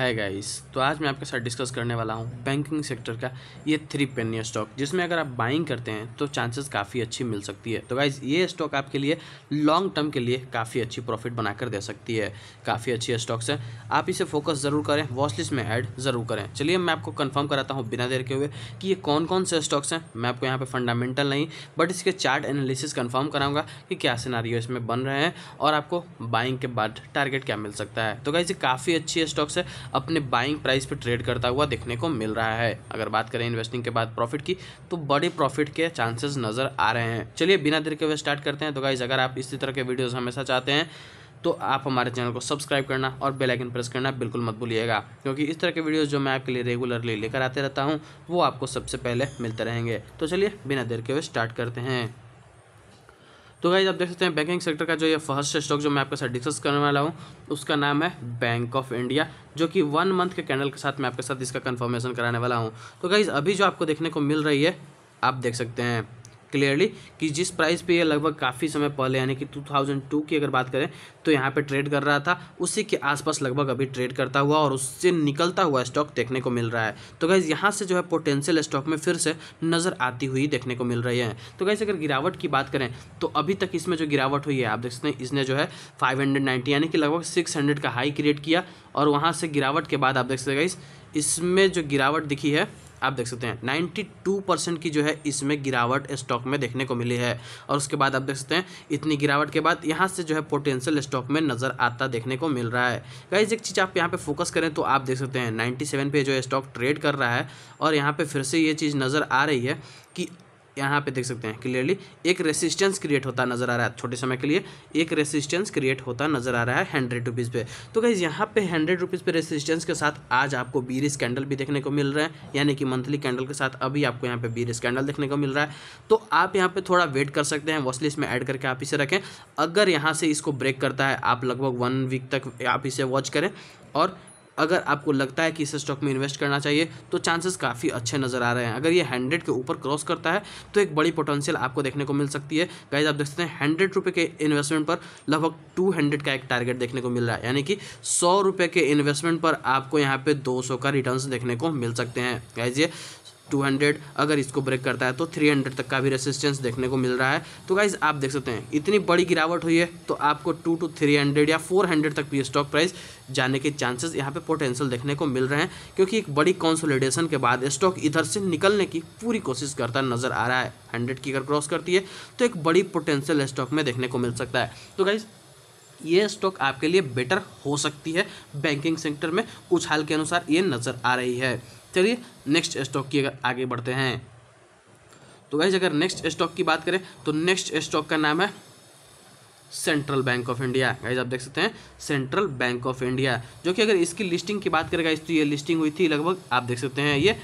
है गाइस तो आज मैं आपके साथ डिस्कस करने वाला हूँ बैंकिंग सेक्टर का ये थ्री पेनियर स्टॉक जिसमें अगर आप बाइंग करते हैं तो चांसेस काफ़ी अच्छी मिल सकती है तो गाइस ये स्टॉक आपके लिए लॉन्ग टर्म के लिए काफ़ी अच्छी प्रॉफिट बनाकर दे सकती है काफ़ी अच्छी स्टॉक्स है आप इसे फोकस ज़रूर करें वॉचलिस्ट में ऐड ज़रूर करें चलिए मैं आपको कन्फर्म कराता हूँ बिना देर के हुए कि ये कौन कौन से स्टॉक्स हैं मैं आपको यहाँ पर फंडामेंटल नहीं बट इसके चार्ट एनालिसिस कन्फर्म कराऊंगा कि क्या सिनारी इसमें बन रहे हैं और आपको बाइंग के बाद टारगेट क्या मिल सकता है तो गाइज ये काफ़ी अच्छी स्टॉक्स है अपने बाइंग प्राइस पर ट्रेड करता हुआ देखने को मिल रहा है अगर बात करें इन्वेस्टिंग के बाद प्रॉफिट की तो बड़े प्रॉफिट के चांसेस नज़र आ रहे हैं चलिए बिना देर के हुए स्टार्ट करते हैं तो गाइज अगर आप इसी तरह के वीडियोज़ हमेशा चाहते हैं तो आप हमारे चैनल को सब्सक्राइब करना और बेल आइकन प्रेस करना बिल्कुल मत भूलिएगा क्योंकि इस तरह के वीडियोस जो मैं आपके लिए रेगुलरली लेकर आते रहता हूँ वो आपको सबसे पहले मिलते रहेंगे तो चलिए बिना देर के हुए स्टार्ट करते हैं तो गाइज आप देख सकते हैं बैंकिंग सेक्टर का जो ये फर्स्ट स्टॉक जो मैं आपके साथ डिस्कस करने वाला हूँ उसका नाम है बैंक ऑफ इंडिया जो कि वन मंथ के कैंडल के साथ मैं आपके साथ इसका कन्फर्मेशन कराने वाला हूँ तो गाइज अभी जो आपको देखने को मिल रही है आप देख सकते हैं क्लियरली कि जिस प्राइस पे ये लगभग काफ़ी समय पहले यानी कि 2002 की अगर बात करें तो यहाँ पे ट्रेड कर रहा था उसी के आसपास लगभग अभी ट्रेड करता हुआ और उससे निकलता हुआ स्टॉक देखने को मिल रहा है तो गैस यहाँ से जो है पोटेंशियल स्टॉक में फिर से नज़र आती हुई देखने को मिल रही है तो गैस अगर गिरावट की बात करें तो अभी तक इसमें जो गिरावट हुई है आप देख सकते हैं इसने जो है फाइव यानी कि लगभग सिक्स का हाई क्रिएट किया और वहाँ से गिरावट के बाद आप देख सकते हैं गाइस इसमें जो गिरावट दिखी है आप देख सकते हैं नाइन्टी टू परसेंट की जो है इसमें गिरावट स्टॉक में देखने को मिली है और उसके बाद आप देख सकते हैं इतनी गिरावट के बाद यहाँ से जो है पोटेंशियल स्टॉक में नज़र आता देखने को मिल रहा है गाइज एक चीज़ आप यहाँ पर फोकस करें तो आप देख सकते हैं नाइन्टी पे जो स्टॉक ट्रेड कर रहा है और यहाँ पर फिर से ये चीज़ नज़र आ रही है कि यहाँ पे देख सकते हैं क्लियरली एक रेसिस्टेंस क्रिएट होता नजर आ रहा है छोटे समय के लिए एक रेसिस्टेंस क्रिएट होता नजर आ रहा है हंड्रेड रुपीज़ पे तो गाइज यहाँ पे हंड्रेड रुपीज़ पे रेसिस्टेंस के साथ आज आपको बीरिस कैंडल भी देखने को मिल रहा है यानी कि मंथली कैंडल के साथ अभी आपको यहाँ पे बीरिस कैंडल देखने को मिल रहा है तो आप यहाँ पर थोड़ा वेट कर सकते हैं वॉचलिस्ट में ऐड करके आप इसे रखें अगर यहाँ से इसको ब्रेक करता है आप लगभग वन वीक तक आप इसे वॉच करें और अगर आपको लगता है कि इस स्टॉक में इन्वेस्ट करना चाहिए तो चांसेस काफ़ी अच्छे नज़र आ रहे हैं अगर ये हंड्रेड के ऊपर क्रॉस करता है तो एक बड़ी पोटेंशियल आपको देखने को मिल सकती है गाइज आप देख सकते हैं हंड्रेड रुपये के इन्वेस्टमेंट पर लगभग टू हंड्रेड का एक टारगेट देखने को मिल रहा है यानी कि सौ रुपये के इन्वेस्टमेंट पर आपको यहाँ पे दो सौ का रिटर्न देखने को मिल सकते हैं गाइज ये 200 अगर इसको ब्रेक करता है तो 300 तक का भी रेसिस्टेंस देखने को मिल रहा है तो गाइज आप देख सकते हैं इतनी बड़ी गिरावट हुई है तो आपको टू टू थ्री हंड्रेड या फोर हंड्रेड तक भी स्टॉक प्राइस जाने के चांसेस यहाँ पे पोटेंशियल देखने को मिल रहे हैं क्योंकि एक बड़ी कॉन्सोलिडेशन के बाद स्टॉक इधर से निकलने की पूरी कोशिश करता नजर आ रहा है हंड्रेड की अगर क्रॉस करती है तो एक बड़ी पोटेंशियल स्टॉक में देखने को मिल सकता है तो गाइज़ ये स्टॉक आपके लिए बेटर हो सकती है बैंकिंग सेक्टर में उछाल के अनुसार ये नज़र आ रही है चलिए नेक्स्ट स्टॉक की अगर आगे बढ़ते हैं तो वैसे अगर नेक्स्ट स्टॉक की बात करें तो नेक्स्ट स्टॉक का नाम है central bank of India guys आप देख सकते हैं सेंट्रल बैंक ऑफ इंडिया जो कि अगर इसकी लिस्टिंग की बात करें गाइज तो ये लिस्टिंग हुई थी लगभग आप देख सकते हैं ये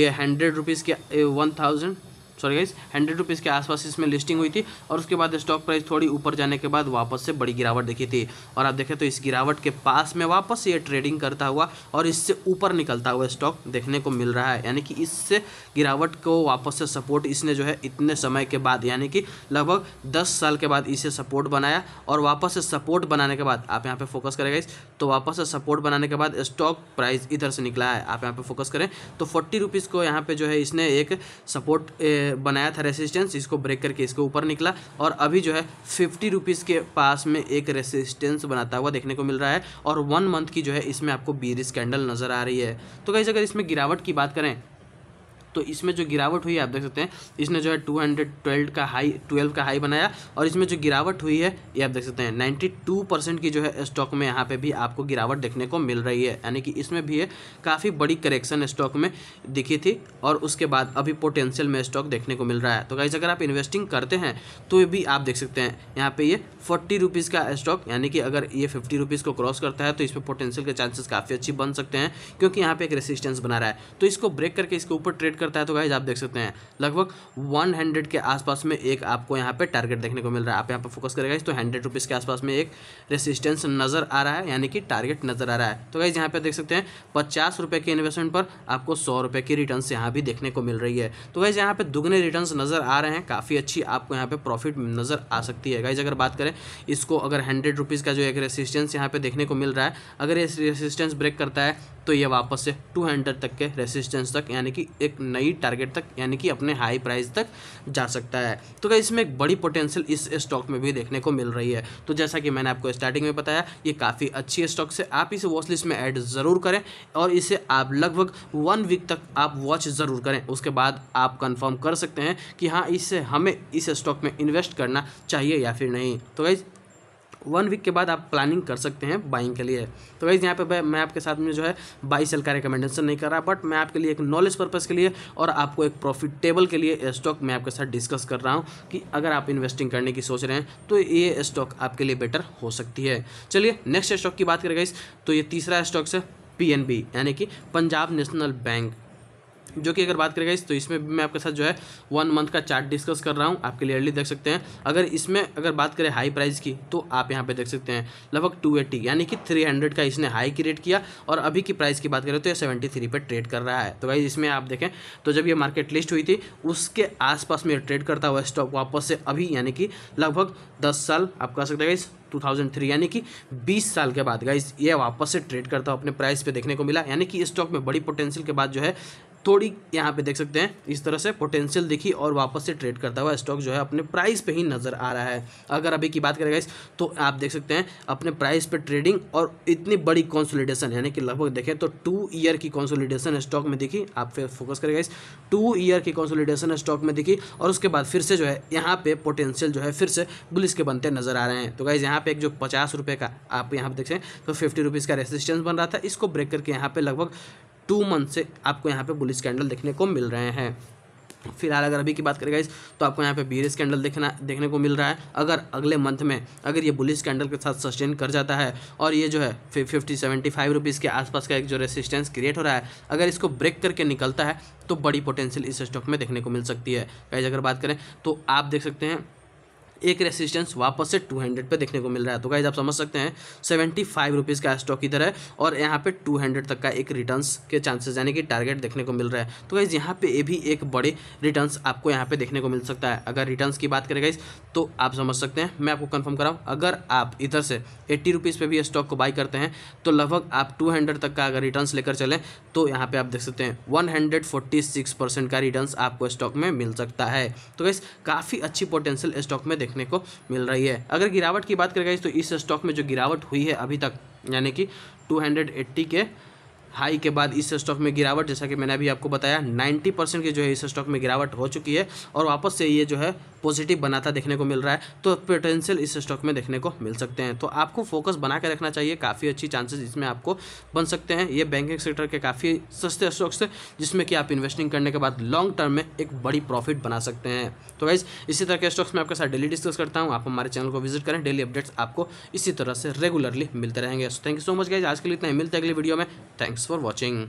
ये हंड्रेड रुपीज़ के one thousand sorry guys hundred rupees के आसपास इसमें लिस्टिंग हुई थी और उसके बाद स्टॉक प्राइस थोड़ी ऊपर जाने के बाद वापस से बड़ी गिरावट देखी थी और आप देखें तो इस गिरावट के पास में वापस ये ट्रेडिंग करता हुआ और इससे ऊपर निकलता हुआ स्टॉक देखने को मिल रहा है यानी कि इससे गिरावट को वापस से सपोर्ट इसने जो है इतने समय के बाद यानी कि लगभग दस साल के बाद इसे सपोर्ट बनाया और वापस से सपोर्ट बनाने के बाद आप यहाँ पर फोकस करें गाइस तो वापस से सपोर्ट बनाने के बाद स्टॉक प्राइस इधर से निकला है आप यहाँ पर फोकस करें तो फोर्टी रुपीज़ को यहाँ पर जो है इसने एक सपोर्ट बनाया था रेसिस्टेंस इसको ब्रेक करके इसके ऊपर निकला और अभी जो है फिफ्टी रुपीज़ के पास में एक रेसिस्टेंस बनाता हुआ देखने को मिल रहा है और वन मंथ की जो है इसमें आपको बीरिस कैंडल नज़र आ रही है तो कहीं अगर इसमें गिरावट की बात करें तो इसमें जो गिरावट हुई है आप देख सकते हैं इसने जो है टू हंड्रेड ट्वेल्व का हाई ट्वेल्व का हाई बनाया और इसमें जो गिरावट हुई है ये आप देख सकते हैं नाइन्टी टू परसेंट की जो है स्टॉक में यहाँ पे भी आपको गिरावट देखने को मिल रही है यानी कि इसमें भी है काफ़ी बड़ी करेक्शन स्टॉक में दिखी थी और उसके बाद अभी पोटेंशियल में स्टॉक देखने को मिल रहा है तो गाइज अगर आप इन्वेस्टिंग करते हैं तो भी आप देख सकते हैं यहाँ पे ये फोर्टी रुपीज़ का स्टॉक यानी कि अगर ये फिफ्टी रुपीज़ को क्रॉस करता है तो इसमें पोटेंशियल के चांसेस काफ़ी अच्छी बन सकते हैं क्योंकि यहाँ पे एक रेसिस्टेंस बना रहा है तो इसको ब्रेक करके इसके ऊपर ट्रेड कर करता है तो गाइज आप देख सकते हैं लगभग वन हंड्रेड के आसपास में एक आपको यहाँ पे टारगेट देखने को मिल रहा है आप यहाँ पे फोकस करेगा तो हंड्रेड रुपीज़ के आसपास में एक रेसिस्टेंस नज़र आ रहा है यानी कि टारगेट नज़र आ रहा है तो गाइज यहाँ पे देख सकते हैं पचास रुपये के इन्वेस्टमेंट पर आपको सौ रुपये की रिटर्न यहाँ भी देखने को मिल रही है तो गाइज यहाँ पर दुगने रिटर्न नज़र आ रहे हैं काफ़ी अच्छी आपको यहाँ पर प्रॉफिट नज़र आ सकती है गाइज अगर बात करें इसको अगर हंड्रेड का जो एक रेसिस्टेंस यहाँ पर देखने को मिल रहा है अगर ये रेसिस्टेंस ब्रेक करता है तो ये वापस से टू तक के रेसिस्टेंस तक यानी कि एक नई टारगेट तक यानी कि अपने हाई प्राइस तक जा सकता है तो क्या इसमें एक बड़ी पोटेंशियल इस स्टॉक में भी देखने को मिल रही है तो जैसा कि मैंने आपको स्टार्टिंग में बताया ये काफ़ी अच्छी स्टॉक से आप इसे वॉच लिस्ट में ऐड ज़रूर करें और इसे आप लगभग वन वीक तक आप वॉच ज़रूर करें उसके बाद आप कन्फर्म कर सकते हैं कि हाँ इसे हमें इस स्टॉक में इन्वेस्ट करना चाहिए या फिर नहीं तो गाइज़ वन वीक के बाद आप प्लानिंग कर सकते हैं बाइंग के लिए तो वैसे यहाँ पे मैं आपके साथ में जो है बाई सेल का रिकमेंडेशन नहीं कर रहा बट मैं आपके लिए एक नॉलेज पर्पज़ के लिए और आपको एक प्रॉफिटेबल के लिए स्टॉक मैं आपके साथ डिस्कस कर रहा हूँ कि अगर आप इन्वेस्टिंग करने की सोच रहे हैं तो ये स्टॉक आपके लिए बेटर हो सकती है चलिए नेक्स्ट स्टॉक की बात करें इस तो ये तीसरा स्टॉक्स है पी यानी कि पंजाब नेशनल बैंक जो कि अगर बात करेगा इस तो इसमें भी मैं आपके साथ जो है वन मंथ का चार्ट डिस्कस कर रहा हूँ आप क्लियरली देख सकते हैं अगर इसमें अगर बात करें हाई प्राइस की तो आप यहाँ पे देख सकते हैं लगभग 280 यानी कि 300 का इसने हाई क्रिएट किया और अभी की प्राइस की बात करें तो ये 73 पर ट्रेड कर रहा है तो भाई इसमें आप देखें तो जब ये मार्केट लिस्ट हुई थी उसके आसपास में ट्रेड करता हुआ स्टॉक वापस से अभी यानी कि लगभग दस साल आप कह सकते हैं इस 2003 यानी कि 20 साल के बाद गाइज ये वापस से ट्रेड करता हूँ अपने प्राइस पे देखने को मिला यानी कि स्टॉक में बड़ी पोटेंशियल के बाद जो है थोड़ी यहाँ पे देख सकते हैं इस तरह से पोटेंशियल दिखी और वापस से ट्रेड करता हुआ स्टॉक जो है अपने प्राइस पे ही नज़र आ रहा है अगर अभी की बात करें इस तो आप देख सकते हैं अपने प्राइस पे ट्रेडिंग और इतनी बड़ी कॉन्सोलिडेशन यानी कि लगभग देखें तो टू ईयर की कॉन्सोलिडेशन स्टॉक में दिखी आप फिर फोकस करेगा इस टू ईयर की कॉन्सोलिडेशन स्टॉक में दिखी और उसके बाद फिर से जो है यहाँ पर पोटेंशियल जो है फिर से बुलिस के बनते नज़र आ रहे हैं तो गाइज़ यहाँ पर एक जो पचास रुपये का आप यहाँ पर देख सकते हैं तो फिफ्टी रुपीज़ का रेसिस्टेंस बन रहा था इसको ब्रेक करके यहाँ पे लगभग टू मंथ से आपको यहाँ पे बुलिस कैंडल देखने को मिल रहे हैं फिलहाल अगर अभी की बात करें गाइस तो आपको यहाँ पे एस कैंडल देखना देखने को मिल रहा है अगर अगले मंथ में अगर ये बुलिस कैंडल के साथ सस्टेन कर जाता है और ये जो है फिफ्टी सेवेंटी फाइव रुपीज़ के आसपास का एक जो रेसिस्टेंस क्रिएट हो रहा है अगर इसको ब्रेक करके निकलता है तो बड़ी पोटेंशियल इस स्टॉक में देखने को मिल सकती है गाइज अगर बात करें तो आप देख सकते हैं एक रेसिस्टेंस वापस से टू हंड्रेड पर देखने को मिल रहा है तो गाइज आप समझ सकते हैं सेवेंटी फाइव रुपीज़ का स्टॉक इधर है और यहाँ पे टू हंड्रेड तक का एक रिटर्न के चांसेस यानी कि टारगेट देखने को मिल रहा है तो गाइज यहाँ पे भी एक बड़े रिटर्न आपको यहाँ पे देखने को मिल सकता है अगर रिटर्न की बात करें गाइज तो आप समझ सकते हैं मैं आपको कन्फर्म कराऊँ अगर आप इधर से एट्टी रुपीज़ पर भी स्टॉक को बाई करते हैं तो लगभग आप टू हंड्रेड तक का अगर रिटर्न लेकर चलें तो यहाँ पर आप देख सकते हैं one hundred forty six percent का रिटर्न आपको स्टॉक में मिल सकता है तो गाइज काफ़ी अच्छी पोटेंशियल स्टॉक में देखने को मिल रही है अगर गिरावट की बात करें तो इस स्टॉक में जो गिरावट हुई है अभी तक यानी कि 280 के हाई के बाद इस स्टॉक में गिरावट जैसा कि मैंने अभी आपको बताया 90 परसेंट की जो है इस स्टॉक में गिरावट हो चुकी है और वापस से ये जो है पॉजिटिव बनाता देखने को मिल रहा है तो पोटेंशियल इस स्टॉक में देखने को मिल सकते हैं तो आपको फोकस बना के रखना चाहिए काफ़ी अच्छी चांसेस इसमें आपको बन सकते हैं ये बैंकिंग सेक्टर के काफ़ी सस्ते स्टॉक्स है जिसमें कि आप इन्वेस्टिंग करने के बाद लॉन्ग टर्म में एक बड़ी प्रॉफिट बना सकते हैं तो वाइज इसी तरह के स्टॉक्स में आपके साथ डेली डिस्कस करता हूँ आप हमारे चैनल को विजिट करें डेली अपडेट्स आपको इसी तरह से रेगुलरली मिलते रहेंगे thank you so much guys आज के लिए इतना ही मिलते हैं अगली वीडियो में थैंक्स फॉर वॉचिंग